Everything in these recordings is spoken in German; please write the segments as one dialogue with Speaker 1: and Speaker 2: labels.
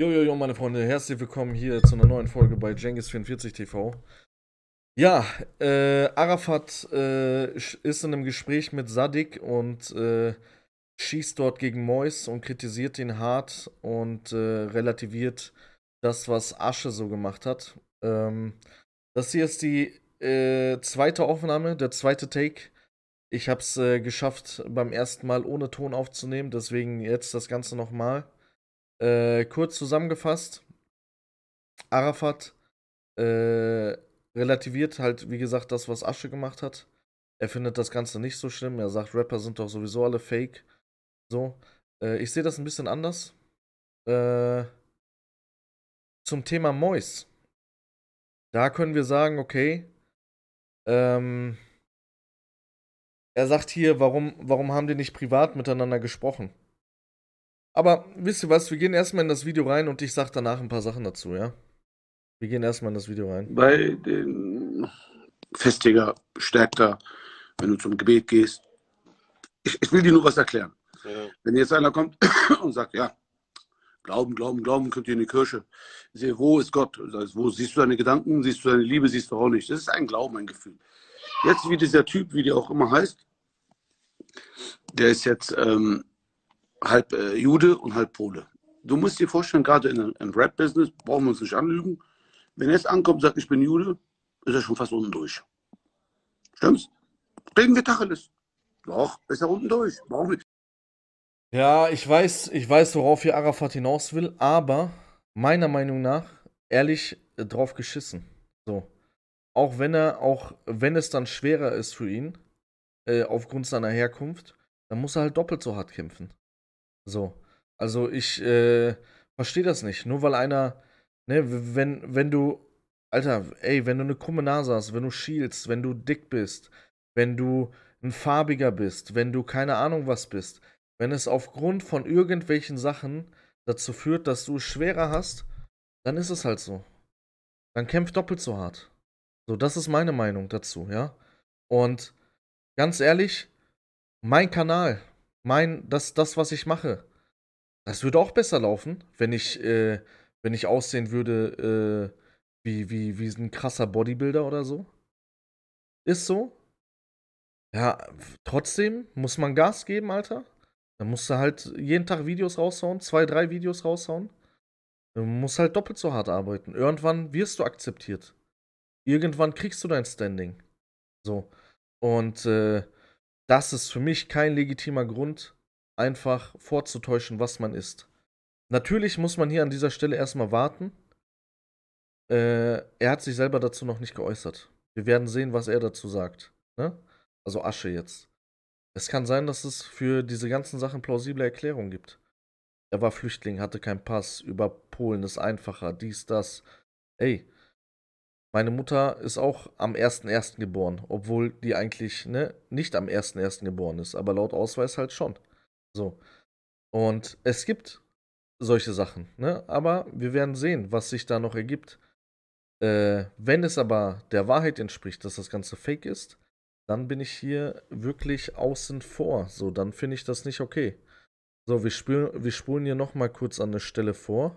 Speaker 1: Jojojo, jo, jo, meine Freunde, herzlich willkommen hier zu einer neuen Folge bei Jengis44 TV. Ja, äh, Arafat äh, ist in einem Gespräch mit Sadik und äh, schießt dort gegen Mois und kritisiert ihn hart und äh, relativiert das, was Asche so gemacht hat. Ähm, das hier ist die äh, zweite Aufnahme, der zweite Take. Ich habe es äh, geschafft, beim ersten Mal ohne Ton aufzunehmen, deswegen jetzt das Ganze nochmal. Äh, kurz zusammengefasst, Arafat äh, relativiert halt, wie gesagt, das, was Asche gemacht hat. Er findet das Ganze nicht so schlimm. Er sagt, Rapper sind doch sowieso alle fake. So. Äh, ich sehe das ein bisschen anders. Äh, zum Thema Mois. Da können wir sagen, okay. Ähm, er sagt hier, warum, warum haben die nicht privat miteinander gesprochen? Aber wisst ihr was, wir gehen erstmal in das Video rein und ich sag danach ein paar Sachen dazu, ja? Wir gehen erstmal in das Video rein. Bei
Speaker 2: den festiger, stärker, wenn du zum Gebet gehst. Ich, ich will dir nur was erklären. Ja. Wenn jetzt einer kommt und sagt, ja, Glauben, Glauben, Glauben, könnt ihr in die Kirche. sehe, wo ist Gott? Also, wo siehst du deine Gedanken, siehst du deine Liebe, siehst du auch nicht. Das ist ein Glauben, ein Gefühl. Jetzt, wie dieser Typ, wie der auch immer heißt, der ist jetzt ähm, halb äh, Jude und halb Pole. Du musst dir vorstellen, gerade in, im Rap-Business brauchen wir uns nicht anlügen. Wenn er jetzt ankommt und sagt, ich bin Jude, ist er schon fast unten durch. Stimmt's? Reden wir Tacheles. Doch, ist er unten durch. Brauchen wir.
Speaker 1: Ja, ich weiß, ich weiß, worauf hier Arafat hinaus will, aber meiner Meinung nach, ehrlich, äh, drauf geschissen. So. Auch wenn er, auch wenn es dann schwerer ist für ihn, äh, aufgrund seiner Herkunft, dann muss er halt doppelt so hart kämpfen. So. Also ich äh, verstehe das nicht. Nur weil einer, ne, wenn, wenn du, Alter, ey, wenn du eine krumme Nase hast, wenn du schielst, wenn du dick bist, wenn du ein farbiger bist, wenn du keine Ahnung was bist, wenn es aufgrund von irgendwelchen Sachen dazu führt, dass du es schwerer hast, dann ist es halt so. Dann kämpf doppelt so hart. So, das ist meine Meinung dazu, ja. Und ganz ehrlich, mein Kanal, mein, dass das, was ich mache, das würde auch besser laufen, wenn ich, äh, wenn ich aussehen würde äh, wie, wie, wie ein krasser Bodybuilder oder so. Ist so. Ja, trotzdem muss man Gas geben, Alter. Dann musst du halt jeden Tag Videos raushauen, zwei, drei Videos raushauen. Du musst halt doppelt so hart arbeiten. Irgendwann wirst du akzeptiert. Irgendwann kriegst du dein Standing. So. Und äh, das ist für mich kein legitimer Grund, einfach vorzutäuschen, was man ist. Natürlich muss man hier an dieser Stelle erstmal warten. Äh, er hat sich selber dazu noch nicht geäußert. Wir werden sehen, was er dazu sagt. Ne? Also Asche jetzt. Es kann sein, dass es für diese ganzen Sachen plausible Erklärungen gibt. Er war Flüchtling, hatte keinen Pass, über Polen ist einfacher, dies, das. Ey, meine Mutter ist auch am 1.1. geboren, obwohl die eigentlich ne, nicht am 1.1. geboren ist, aber laut Ausweis halt schon. So. Und es gibt solche Sachen, ne? Aber wir werden sehen, was sich da noch ergibt. Äh, wenn es aber der Wahrheit entspricht, dass das Ganze fake ist, dann bin ich hier wirklich außen vor. So, dann finde ich das nicht okay. So, wir, spül wir spulen hier nochmal kurz an eine Stelle vor,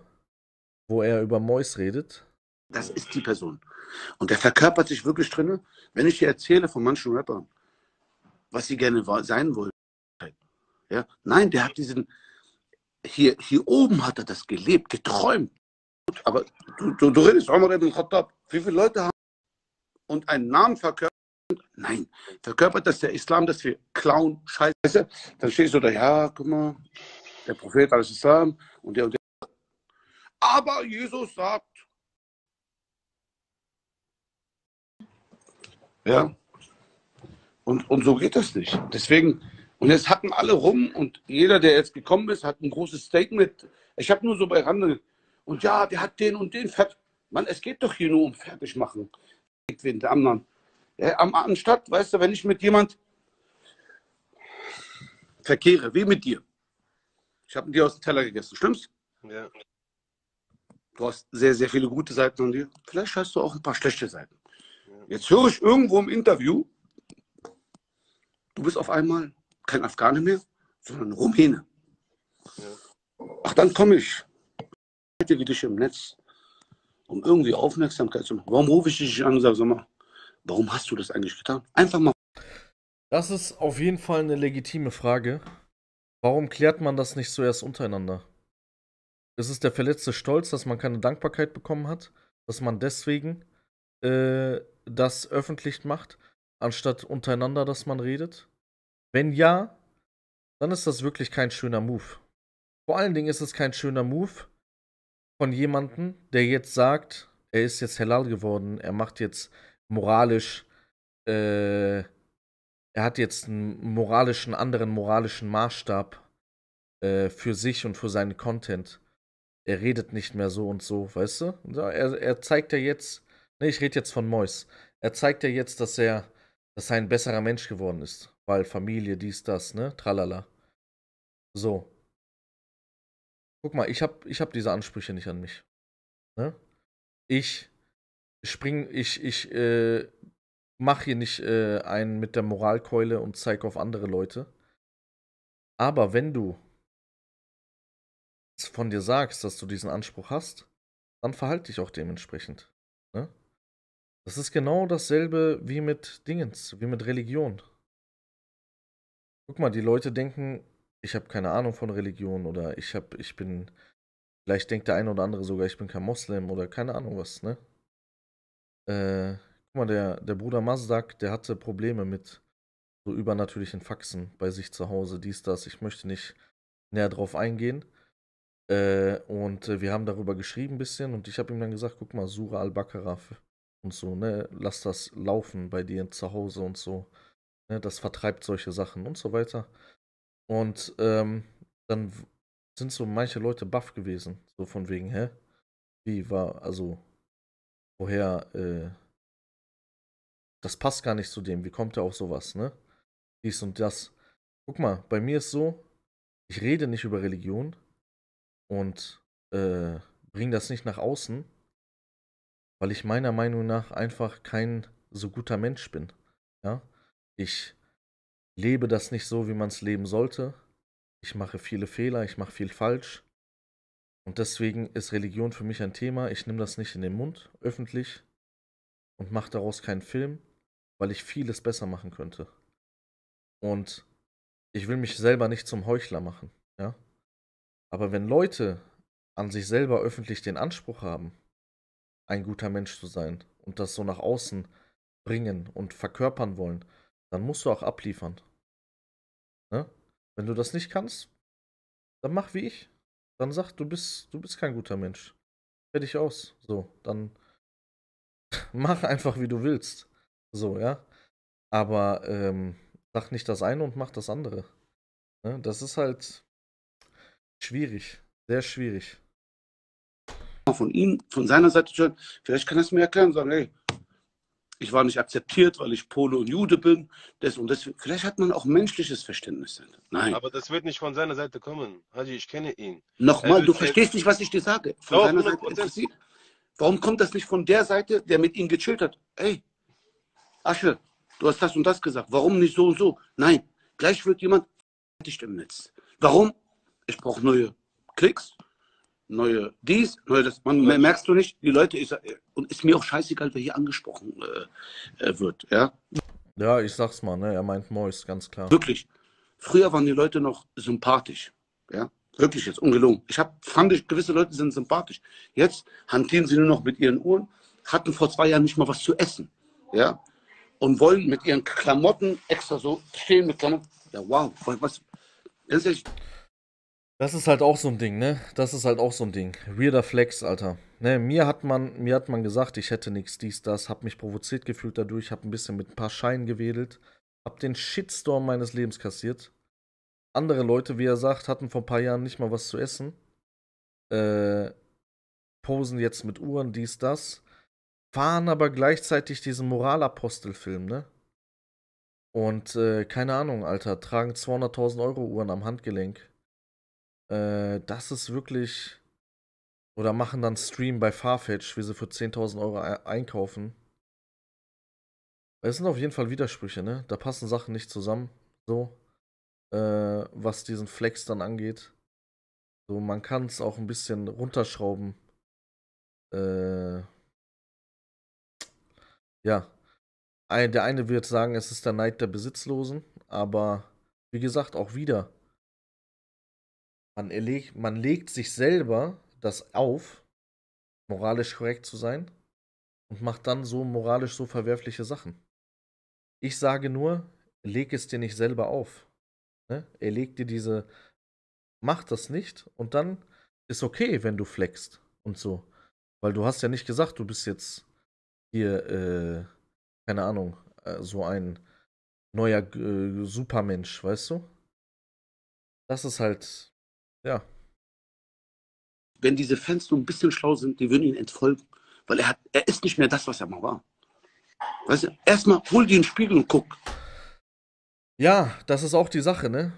Speaker 1: wo er über Mäus redet
Speaker 2: das ist die Person. Und der verkörpert sich wirklich drin. Wenn ich dir erzähle von manchen Rappern, was sie gerne sein wollen, ja, nein, der hat diesen, hier, hier oben hat er das gelebt, geträumt. Aber du, du, du redest, Omar ibn Khattab, wie viele Leute haben und einen Namen verkörpert? Nein, verkörpert das der Islam, dass wir klauen, scheiße. Dann stehst du da, ja, guck mal, der Prophet alles Islam und der und der. Aber Jesus sagt, Ja? Und, und so geht das nicht. Deswegen, und jetzt hatten alle rum und jeder, der jetzt gekommen ist, hat ein großes Statement. Ich habe nur so bei Rande und ja, der hat den und den fertig. Mann, es geht doch hier nur um Fertigmachen. fertig machen. der anderen. Ja, am, anstatt, weißt du, wenn ich mit jemand verkehre, wie mit dir. Ich habe dir aus dem Teller gegessen. Stimmt's? Ja. Du hast sehr, sehr viele gute Seiten an dir. Vielleicht hast du auch ein paar schlechte Seiten. Jetzt höre ich irgendwo im Interview, du bist auf einmal kein Afghane mehr, sondern Rumäne. Ja. Ach, dann komme ich. Wie dich im Netz, um irgendwie Aufmerksamkeit zu machen. Warum rufe ich dich an und sage, sag mal, warum hast du das eigentlich getan? Einfach mal.
Speaker 1: Das ist auf jeden Fall eine legitime Frage. Warum klärt man das nicht zuerst untereinander? Es ist der verletzte Stolz, dass man keine Dankbarkeit bekommen hat, dass man deswegen äh, das öffentlich macht, anstatt untereinander, dass man redet? Wenn ja, dann ist das wirklich kein schöner Move. Vor allen Dingen ist es kein schöner Move von jemandem, der jetzt sagt, er ist jetzt halal geworden, er macht jetzt moralisch, äh, er hat jetzt einen moralischen, anderen moralischen Maßstab äh, für sich und für seinen Content. Er redet nicht mehr so und so, weißt du? Er, er zeigt ja jetzt, Nee, ich rede jetzt von Mois. Er zeigt ja jetzt, dass er, dass er ein besserer Mensch geworden ist. Weil Familie, dies, das, ne? Tralala. So. Guck mal, ich habe ich hab diese Ansprüche nicht an mich. Ne? Ich spring, ich, ich äh, mache hier nicht äh, einen mit der Moralkeule und zeige auf andere Leute. Aber wenn du von dir sagst, dass du diesen Anspruch hast, dann verhalte dich auch dementsprechend. Das ist genau dasselbe wie mit Dingens, wie mit Religion. Guck mal, die Leute denken, ich habe keine Ahnung von Religion oder ich habe, ich bin, vielleicht denkt der eine oder andere sogar, ich bin kein Moslem oder keine Ahnung was, ne? Äh, guck mal, der, der Bruder Mazdak, der hatte Probleme mit so übernatürlichen Faxen bei sich zu Hause, dies, das. Ich möchte nicht näher drauf eingehen. Äh, und äh, wir haben darüber geschrieben ein bisschen und ich habe ihm dann gesagt, guck mal, Sura al-Baqarah und so, ne? Lass das laufen bei dir zu Hause und so. Ne? Das vertreibt solche Sachen und so weiter. Und ähm, dann sind so manche Leute baff gewesen, so von wegen, hä? Wie war, also, woher, äh, das passt gar nicht zu dem, wie kommt er auf sowas, ne? Dies und das. Guck mal, bei mir ist so, ich rede nicht über Religion und äh, bringe das nicht nach außen, weil ich meiner Meinung nach einfach kein so guter Mensch bin. Ja? Ich lebe das nicht so, wie man es leben sollte. Ich mache viele Fehler, ich mache viel falsch. Und deswegen ist Religion für mich ein Thema. Ich nehme das nicht in den Mund öffentlich und mache daraus keinen Film, weil ich vieles besser machen könnte. Und ich will mich selber nicht zum Heuchler machen, ja? Aber wenn Leute an sich selber öffentlich den Anspruch haben, ein guter Mensch zu sein und das so nach außen bringen und verkörpern wollen, dann musst du auch abliefern. Ne? Wenn du das nicht kannst, dann mach wie ich. Dann sag, du bist, du bist kein guter Mensch. Fertig aus. So, dann mach einfach, wie du willst. So, ja. Aber ähm, sag nicht das eine und mach das andere. Ne? Das ist halt schwierig. Sehr schwierig
Speaker 2: von ihm, von seiner Seite schon, Vielleicht kann er es mir erklären, sagen, hey, ich war nicht akzeptiert, weil ich Pole und Jude bin. Das und das. Vielleicht hat man auch menschliches Verständnis. Nein. Aber das wird nicht von seiner Seite kommen. Haji, ich kenne ihn. Nochmal, du verstehst nicht, was ich dir sage. Von Doch, seiner Seite interessiert. Warum kommt das nicht von der Seite, der mit ihm gechillt hat? Ey, Asche, du hast das und das gesagt. Warum nicht so und so? Nein, gleich wird jemand fertig im Netz. Warum? Ich brauche neue Klicks, neue dies, neue das. Man, merkst du nicht, die Leute, ist, und ist mir auch scheißegal, wer hier angesprochen äh, äh, wird, ja.
Speaker 1: Ja, ich sag's mal, ne? er meint Mois, ganz klar. Wirklich.
Speaker 2: Früher waren die Leute noch sympathisch, ja. Wirklich jetzt, ungelogen. Ich hab, fand, ich, gewisse Leute sind sympathisch. Jetzt hantieren sie nur noch mit ihren Uhren, hatten vor zwei Jahren nicht mal was zu essen, ja. Und wollen mit ihren Klamotten extra so stehen mit Klamotten. Ja, wow, was,
Speaker 1: das ist halt auch so ein Ding, ne? Das ist halt auch so ein Ding. Weirder Flex, Alter. Ne, mir hat man, mir hat man gesagt, ich hätte nichts, dies, das, hab mich provoziert gefühlt dadurch, hab ein bisschen mit ein paar Scheinen gewedelt, hab den Shitstorm meines Lebens kassiert. Andere Leute, wie er sagt, hatten vor ein paar Jahren nicht mal was zu essen. Äh, posen jetzt mit Uhren, dies, das. Fahren aber gleichzeitig diesen Moralapostelfilm, ne? Und äh, keine Ahnung, Alter, tragen 200.000 Euro Uhren am Handgelenk äh, das ist wirklich. Oder machen dann Stream bei Farfetch, wie sie für 10.000 Euro einkaufen. Es sind auf jeden Fall Widersprüche, ne? Da passen Sachen nicht zusammen. So. Äh, was diesen Flex dann angeht. So, man kann es auch ein bisschen runterschrauben. Äh, ja. der eine wird sagen, es ist der Neid der Besitzlosen, aber wie gesagt, auch wieder, man, erleg, man legt sich selber das auf, moralisch korrekt zu sein, und macht dann so moralisch so verwerfliche Sachen. Ich sage nur, leg es dir nicht selber auf. Ne? Er dir diese, mach das nicht und dann ist okay, wenn du flexst und so. Weil du hast ja nicht gesagt, du bist jetzt hier, äh, keine Ahnung, äh, so ein neuer äh, Supermensch, weißt du?
Speaker 2: Das ist halt ja. Wenn diese Fans nur ein bisschen schlau sind, die würden ihn entfolgen. Weil er, hat, er ist nicht mehr das, was er mal war. Weißt du, erstmal hol dir den Spiegel und guck. Ja, das ist auch die Sache,
Speaker 1: ne?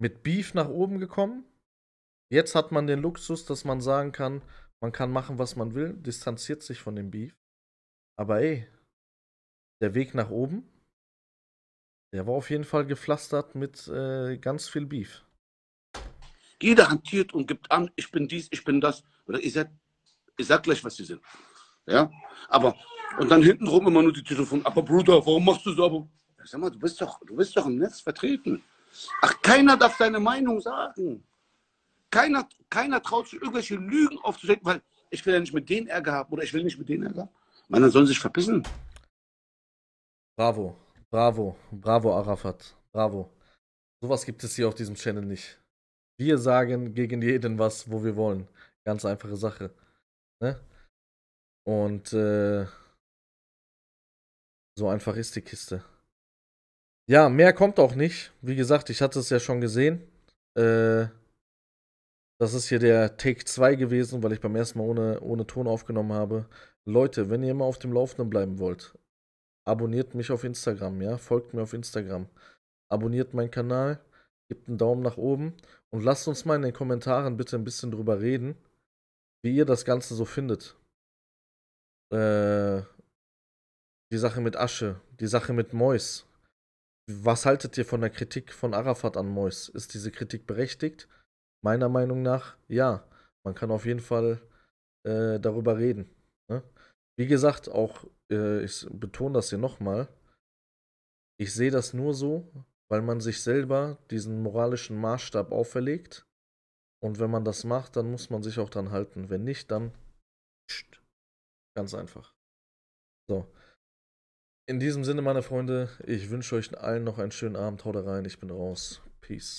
Speaker 1: Mit Beef nach oben gekommen. Jetzt hat man den Luxus, dass man sagen kann, man kann machen, was man will, distanziert sich von dem Beef. Aber ey, der Weg nach oben, der war auf jeden Fall gepflastert mit äh, ganz viel Beef.
Speaker 2: Jeder hantiert und gibt an, ich bin dies, ich bin das. Oder ihr seid, ihr sagt gleich, was sie sind. Ja? Aber, und dann hintenrum immer nur die Telefon, aber Bruder, warum machst du so? Aber, sag mal, du bist doch, du bist doch im Netz vertreten. Ach, keiner darf seine Meinung sagen. Keiner, keiner traut sich, irgendwelche Lügen aufzudecken, weil ich will ja nicht mit denen Ärger haben oder ich will nicht mit denen Ärger haben. Man, dann sollen sie sich verpissen.
Speaker 1: Bravo, bravo, bravo, Arafat, bravo. Sowas gibt es hier auf diesem Channel nicht. Wir sagen gegen jeden was, wo wir wollen. Ganz einfache Sache. Ne? Und äh, so einfach ist die Kiste. Ja, mehr kommt auch nicht. Wie gesagt, ich hatte es ja schon gesehen. Äh, das ist hier der Take 2 gewesen, weil ich beim ersten Mal ohne, ohne Ton aufgenommen habe. Leute, wenn ihr immer auf dem Laufenden bleiben wollt, abonniert mich auf Instagram, ja? Folgt mir auf Instagram. Abonniert meinen Kanal gebt einen Daumen nach oben und lasst uns mal in den Kommentaren bitte ein bisschen drüber reden, wie ihr das Ganze so findet. Äh, die Sache mit Asche, die Sache mit Mois. Was haltet ihr von der Kritik von Arafat an Mois? Ist diese Kritik berechtigt? Meiner Meinung nach ja. Man kann auf jeden Fall äh, darüber reden. Ne? Wie gesagt, auch, äh, ich betone das hier nochmal, ich sehe das nur so, weil man sich selber diesen moralischen Maßstab auferlegt. Und wenn man das macht, dann muss man sich auch dran halten. Wenn nicht, dann ganz einfach. So. In diesem Sinne, meine Freunde, ich wünsche euch allen noch einen schönen Abend. Haut rein, ich bin raus. Peace.